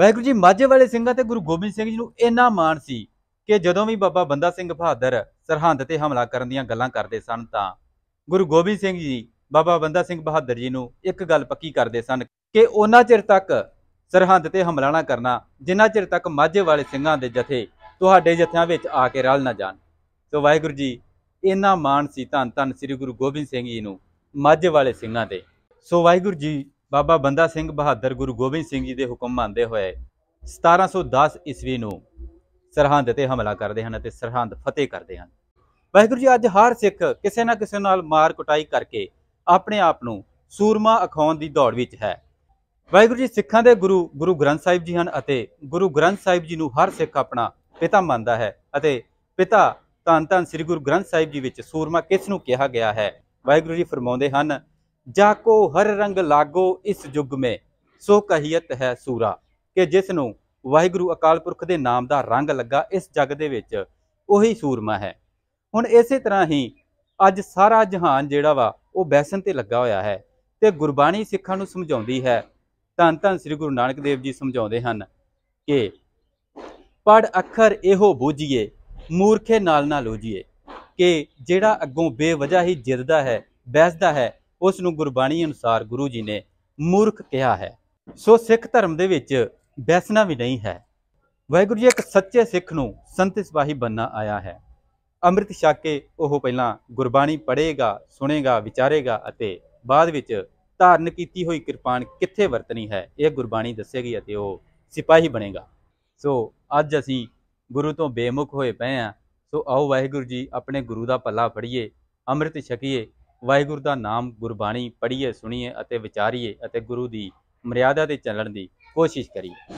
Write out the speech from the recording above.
ਵਾਹਿਗੁਰੂ ਜੀ ਮਾਝੇ ਵਾਲੇ ਸਿੰਘਾਂ ਤੇ ਗੁਰੂ ਗੋਬਿੰਦ ਸਿੰਘ ਜੀ ਨੂੰ ਇੰਨਾ ਮਾਣ ਸੀ ਕਿ ਜਦੋਂ ਵੀ ਬਾਬਾ ਬੰਦਾ ਸਿੰਘ ਬਹਾਦਰ ਸਰਹੰਦ ਤੇ ਹਮਲਾ ਕਰਨ ਦੀਆਂ ਗੱਲਾਂ ਕਰਦੇ ਸਨ ਤਾਂ ਗੁਰੂ ਗੋਬਿੰਦ ਸਿੰਘ ਜੀ ਬਾਬਾ ਬੰਦਾ ਸਿੰਘ ਬਹਾਦਰ ਜੀ ਨੂੰ ਇੱਕ ਗੱਲ ਪੱਕੀ ਕਰਦੇ ਸਨ ਕਿ ਉਹਨਾਂ ਚਿਰ ਤੱਕ ਸਰਹੰਦ ਤੇ ਹਮਲਾ ਨਾ ਕਰਨਾ ਜਿੰਨਾ ਚਿਰ ਤੱਕ ਮਾਝੇ ਵਾਲੇ ਸਿੰਘਾਂ ਦੇ ਜਥੇ ਤੁਹਾਡੇ ਜਥਿਆਂ ਵਿੱਚ ਆ ਕੇ ਰਲ ਨਾ ਜਾਣ ਸੋ ਵਾਹਿਗੁਰੂ ਜੀ ਇੰਨਾ ਮਾਣ ਸੀ ਧੰਨ ਧੰਨ ਸ੍ਰੀ ਗੁਰੂ ਗੋਬਿੰਦ ਸਿੰਘ ਜੀ ਨੂੰ ਮਾਝੇ ਵਾਲੇ ਸਿੰਘਾਂ ਦੇ ਸੋ ਵਾਹਿਗੁਰੂ ਜੀ ਬਾਬਾ ਬੰਦਾ ਸਿੰਘ ਬਹਾਦਰ ਗੁਰੂ ਗੋਬਿੰਦ ਸਿੰਘ ਜੀ ਦੇ ਹੁਕਮ ਮੰਨਦੇ ਹੋਏ 1710 ਈਸਵੀ ਨੂੰ ਸਰਹੰਦ ਤੇ ਹਮਲਾ ਕਰਦੇ ਹਨ ਅਤੇ ਸਰਹੰਦ ਫਤਿਹ ਕਰਦੇ ਹਨ ਵਾਹਿਗੁਰੂ ਜੀ ਅੱਜ ਹਰ ਸਿੱਖ ਕਿਸੇ ਨਾ ਕਿਸੇ ਨਾਲ ਮਾਰ ਕੁਟਾਈ ਕਰਕੇ ਆਪਣੇ ਆਪ ਨੂੰ ਸੂਰਮਾ ਅਖਾਉਣ ਦੀ ਦੌੜ ਵਿੱਚ ਹੈ ਵਾਹਿਗੁਰੂ ਜੀ ਸਿੱਖਾਂ ਦੇ ਗੁਰੂ ਗੁਰੂ ਗ੍ਰੰਥ ਸਾਹਿਬ ਜੀ ਹਨ ਅਤੇ ਗੁਰੂ ਗ੍ਰੰਥ ਸਾਹਿਬ ਜੀ ਨੂੰ ਹਰ ਸਿੱਖ ਆਪਣਾ ਪਿਤਾ ਮੰਨਦਾ ਹੈ ਅਤੇ ਪਿਤਾ ਧੰਨ ਧੰਨ ਸ੍ਰੀ ਗੁਰੂ ਗ੍ਰੰਥ ਸਾਹਿਬ ਜੀ ਵਿੱਚ ਸੂਰਮਾ ਕਿਸ ਨੂੰ ਕਿਹਾ ਗਿਆ ਹੈ ਵਾਹਿਗੁਰੂ ਜੀ ਫਰਮਾਉਂਦੇ ਹਨ ਜਾ ਕੋ ਹਰ ਰੰਗ ਲਾਗੋ ਇਸ ਜੁਗ ਮੇ ਸੋ ਕਹੀਤ ਹੈ ਸੂਰਾ ਕਿ ਜਿਸ ਨੂੰ ਵਾਹਿਗੁਰੂ ਅਕਾਲ ਪੁਰਖ ਦੇ ਨਾਮ ਦਾ ਰੰਗ ਲੱਗਾ ਇਸ ਜਗ ਦੇ ਵਿੱਚ ਉਹੀ ਸੂਰਮਾ ਹੈ ਹੁਣ ਇਸੇ ਤਰ੍ਹਾਂ ਹੀ ਅੱਜ ਸਾਰਾ ਜਹਾਨ ਜਿਹੜਾ ਵਾ ਉਹ ਬੈਸਨ ਤੇ ਲੱਗਾ ਹੋਇਆ ਹੈ ਤੇ ਗੁਰਬਾਣੀ ਸਿੱਖਾਂ ਨੂੰ ਸਮਝਾਉਂਦੀ ਹੈ ਤਾਂ ਤਾਂ ਸ੍ਰੀ ਗੁਰੂ ਨਾਨਕ ਦੇਵ ਜੀ ਸਮਝਾਉਂਦੇ ਹਨ ਕਿ ਪੜ ਅੱਖਰ ਇਹੋ ਬੂਝੀਏ ਮੂਰਖੇ ਨਾਲ ਨਾ ਲੋਜੀਏ ਕਿ ਜਿਹੜਾ ਅੱਗੋਂ ਬੇਵਜ੍ਹਾ ਹੀ ਜਿੱਦਦਾ ਹੈ ਬਹਿਸਦਾ ਹੈ ਉਸ ਨੂੰ ਗੁਰਬਾਣੀ ਅਨੁਸਾਰ ਗੁਰੂ ਜੀ ਨੇ ਮੂਰਖ ਕਿਹਾ ਹੈ ਸੋ ਸਿੱਖ ਧਰਮ ਦੇ ਵਿੱਚ ਬੈਸਣਾ ਵੀ ਨਹੀਂ ਹੈ ਵਾਹਿਗੁਰੂ ਜੀ ਇੱਕ ਸੱਚੇ ਸਿੱਖ ਨੂੰ ਸੰਤ ਸਿਪਾਹੀ ਬੰਨਾ ਆਇਆ ਹੈ ਅੰਮ੍ਰਿਤ ਛਕ ਕੇ ਉਹ ਪਹਿਲਾਂ ਗੁਰਬਾਣੀ ਪੜ੍ਹੇਗਾ ਸੁਣੇਗਾ ਵਿਚਾਰੇਗਾ ਅਤੇ ਬਾਅਦ ਵਿੱਚ ਧਾਰਨ ਕੀਤੀ ਹੋਈ ਕਿਰਪਾਨ ਕਿੱਥੇ ਵਰਤਣੀ ਹੈ ਇਹ ਗੁਰਬਾਣੀ ਦੱਸੇਗੀ ਅਤੇ ਉਹ ਸਿਪਾਹੀ ਬਣੇਗਾ ਸੋ ਅੱਜ ਅਸੀਂ ਗੁਰੂ ਤੋਂ ਬੇਮੁਖ ਹੋਏ ਪਏ ਆ ਸੋ ਆਓ ਵਾਹਿਗੁਰੂ ਜੀ ਆਪਣੇ ਗੁਰੂ ਦਾ ਪੱਲਾ ਫੜੀਏ ਅੰਮ੍ਰਿਤ ਛਕੀਏ ਵਾਹਿਗੁਰੂ ਦਾ ਨਾਮ ਗੁਰਬਾਣੀ ਪੜ੍ਹੀਏ ਸੁਣੀਏ ਅਤੇ ਵਿਚਾਰੀਏ ਅਤੇ ਗੁਰੂ ਦੀ ਮਰਿਆਦਾ ਤੇ ਚੱਲਣ ਦੀ ਕੋਸ਼ਿਸ਼ ਕਰੀਏ